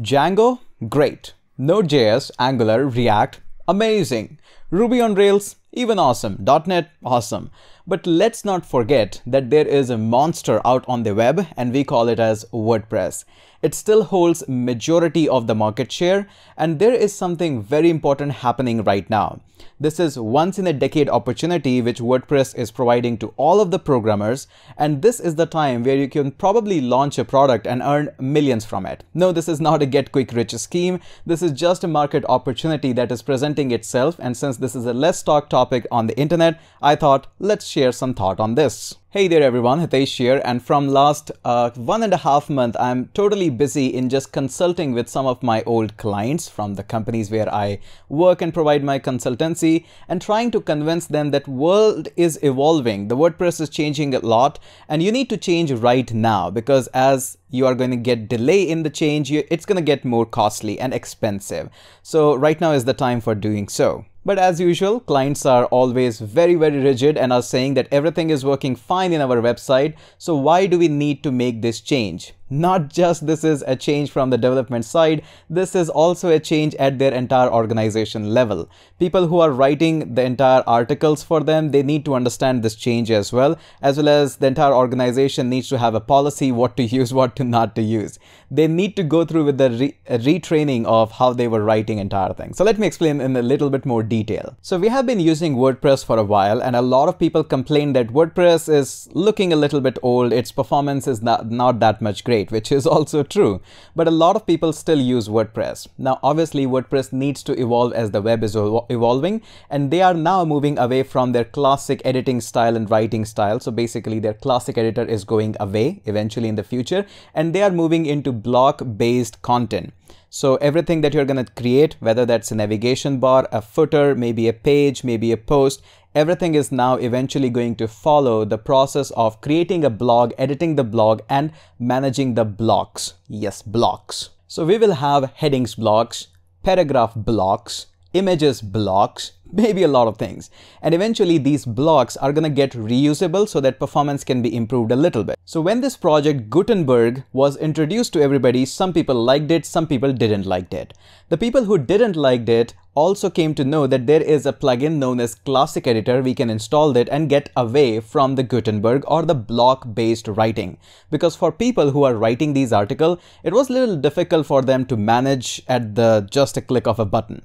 Django, great. Node.js, Angular, React, amazing. Ruby on Rails, even awesome. .NET, awesome. But let's not forget that there is a monster out on the web and we call it as WordPress. It still holds majority of the market share and there is something very important happening right now. This is once in a decade opportunity which WordPress is providing to all of the programmers and this is the time where you can probably launch a product and earn millions from it. No, this is not a get quick rich scheme. This is just a market opportunity that is presenting itself and since this is a less talked topic on the internet, I thought let's share some thought on this. Hey there everyone, Hitesh here and from last uh, one and a half month I'm totally busy in just consulting with some of my old clients from the companies where I work and provide my consultancy and trying to convince them that world is evolving, the WordPress is changing a lot and you need to change right now because as you are going to get delay in the change, it's going to get more costly and expensive. So right now is the time for doing so. But as usual, clients are always very, very rigid and are saying that everything is working fine in our website, so why do we need to make this change? Not just this is a change from the development side, this is also a change at their entire organization level. People who are writing the entire articles for them, they need to understand this change as well, as well as the entire organization needs to have a policy what to use, what to not to use. They need to go through with the re retraining of how they were writing entire thing. So let me explain in a little bit more detail. So we have been using WordPress for a while and a lot of people complain that WordPress is looking a little bit old, its performance is not, not that much great great, which is also true, but a lot of people still use WordPress. Now, obviously, WordPress needs to evolve as the web is evolving, and they are now moving away from their classic editing style and writing style. So basically, their classic editor is going away eventually in the future, and they are moving into block based content. So everything that you're going to create, whether that's a navigation bar, a footer, maybe a page, maybe a post, everything is now eventually going to follow the process of creating a blog, editing the blog, and managing the blocks. Yes, blocks. So we will have headings blocks, paragraph blocks, images blocks, maybe a lot of things. And eventually these blocks are gonna get reusable so that performance can be improved a little bit. So when this project Gutenberg was introduced to everybody, some people liked it, some people didn't liked it. The people who didn't liked it also came to know that there is a plugin known as Classic Editor. We can install that and get away from the Gutenberg or the block-based writing. Because for people who are writing these articles, it was a little difficult for them to manage at the just a click of a button.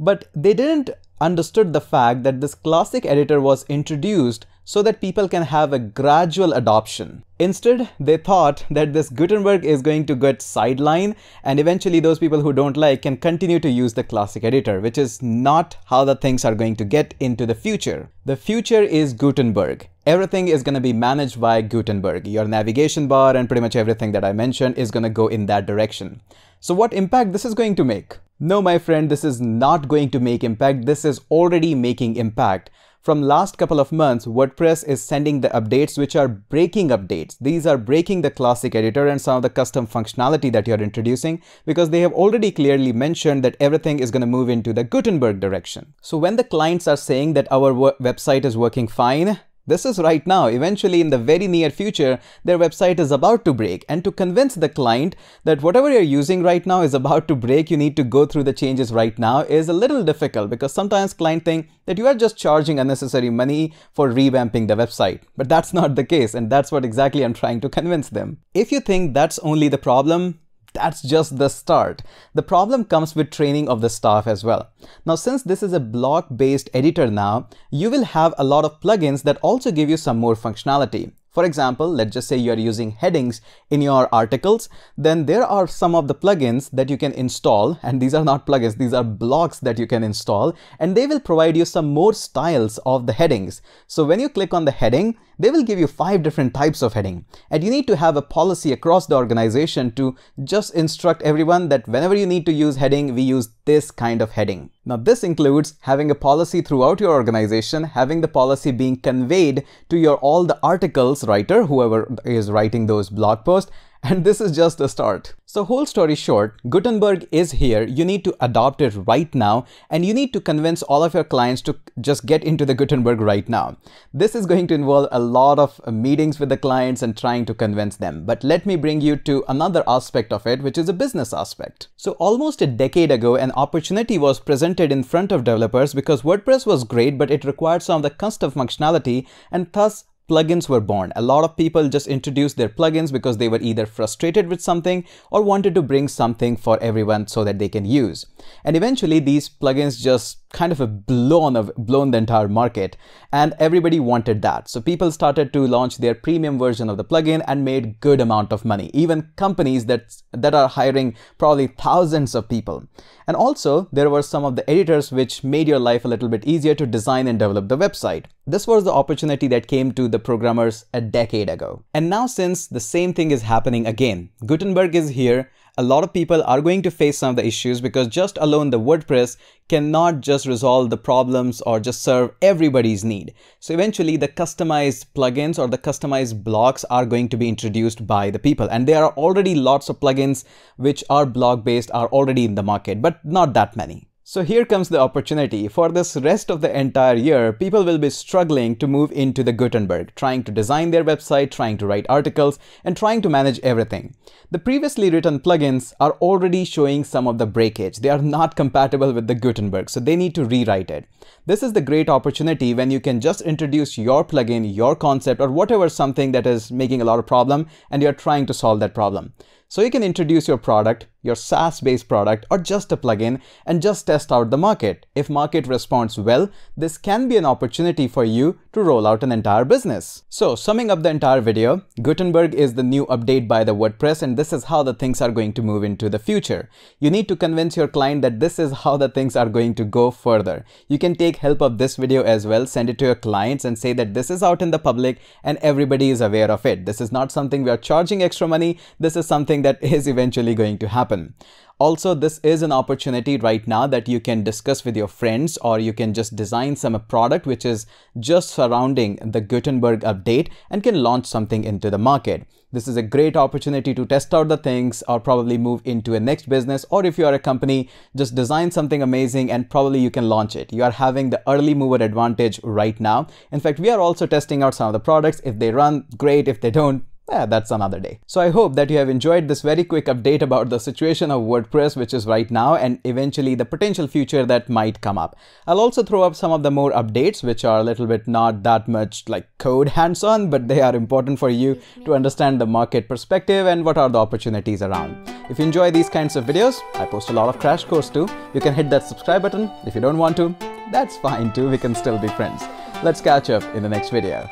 But they didn't understood the fact that this classic editor was introduced so that people can have a gradual adoption. Instead, they thought that this Gutenberg is going to get sidelined and eventually those people who don't like can continue to use the classic editor, which is not how the things are going to get into the future. The future is Gutenberg. Everything is going to be managed by Gutenberg. Your navigation bar and pretty much everything that I mentioned is going to go in that direction. So what impact this is going to make? No, my friend, this is not going to make impact. This is already making impact. From last couple of months, WordPress is sending the updates which are breaking updates. These are breaking the classic editor and some of the custom functionality that you're introducing because they have already clearly mentioned that everything is going to move into the Gutenberg direction. So when the clients are saying that our website is working fine, this is right now. Eventually, in the very near future, their website is about to break. And to convince the client that whatever you're using right now is about to break, you need to go through the changes right now is a little difficult because sometimes clients think that you are just charging unnecessary money for revamping the website. But that's not the case. And that's what exactly I'm trying to convince them. If you think that's only the problem, that's just the start. The problem comes with training of the staff as well. Now, since this is a block-based editor now, you will have a lot of plugins that also give you some more functionality. For example, let's just say you're using headings in your articles, then there are some of the plugins that you can install, and these are not plugins, these are blocks that you can install, and they will provide you some more styles of the headings. So when you click on the heading, they will give you five different types of heading. And you need to have a policy across the organization to just instruct everyone that whenever you need to use heading, we use this kind of heading. Now this includes having a policy throughout your organization, having the policy being conveyed to your all the articles writer, whoever is writing those blog posts, and this is just the start. So whole story short, Gutenberg is here, you need to adopt it right now, and you need to convince all of your clients to just get into the Gutenberg right now. This is going to involve a lot of meetings with the clients and trying to convince them. But let me bring you to another aspect of it, which is a business aspect. So almost a decade ago, an opportunity was presented in front of developers because WordPress was great, but it required some of the custom functionality and thus plugins were born. A lot of people just introduced their plugins because they were either frustrated with something or wanted to bring something for everyone so that they can use. And eventually these plugins just kind of a blown of blown the entire market and everybody wanted that so people started to launch their premium version of the plugin and made good amount of money even companies that that are hiring probably thousands of people and also there were some of the editors which made your life a little bit easier to design and develop the website this was the opportunity that came to the programmers a decade ago and now since the same thing is happening again gutenberg is here a lot of people are going to face some of the issues because just alone the WordPress cannot just resolve the problems or just serve everybody's need. So eventually the customized plugins or the customized blocks are going to be introduced by the people. And there are already lots of plugins which are block based are already in the market, but not that many. So here comes the opportunity. For this rest of the entire year, people will be struggling to move into the Gutenberg, trying to design their website, trying to write articles, and trying to manage everything. The previously written plugins are already showing some of the breakage. They are not compatible with the Gutenberg, so they need to rewrite it. This is the great opportunity when you can just introduce your plugin, your concept, or whatever something that is making a lot of problem, and you're trying to solve that problem. So you can introduce your product, your SaaS-based product or just a plugin and just test out the market. If market responds well, this can be an opportunity for you to roll out an entire business. So summing up the entire video, Gutenberg is the new update by the WordPress and this is how the things are going to move into the future. You need to convince your client that this is how the things are going to go further. You can take help of this video as well, send it to your clients and say that this is out in the public and everybody is aware of it. This is not something we are charging extra money. This is something that is eventually going to happen happen. Also, this is an opportunity right now that you can discuss with your friends or you can just design some product which is just surrounding the Gutenberg update and can launch something into the market. This is a great opportunity to test out the things or probably move into a next business or if you are a company, just design something amazing and probably you can launch it. You are having the early mover advantage right now. In fact, we are also testing out some of the products. If they run, great. If they don't, yeah, that's another day. So I hope that you have enjoyed this very quick update about the situation of WordPress which is right now and eventually the potential future that might come up. I'll also throw up some of the more updates which are a little bit not that much like code hands-on but they are important for you to understand the market perspective and what are the opportunities around. If you enjoy these kinds of videos, I post a lot of crash course too. You can hit that subscribe button. If you don't want to, that's fine too, we can still be friends. Let's catch up in the next video.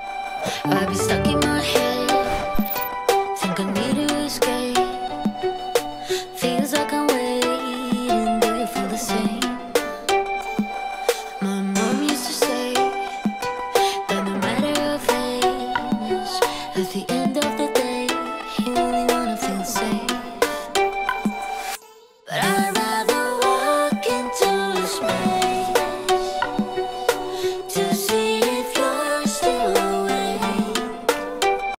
the end of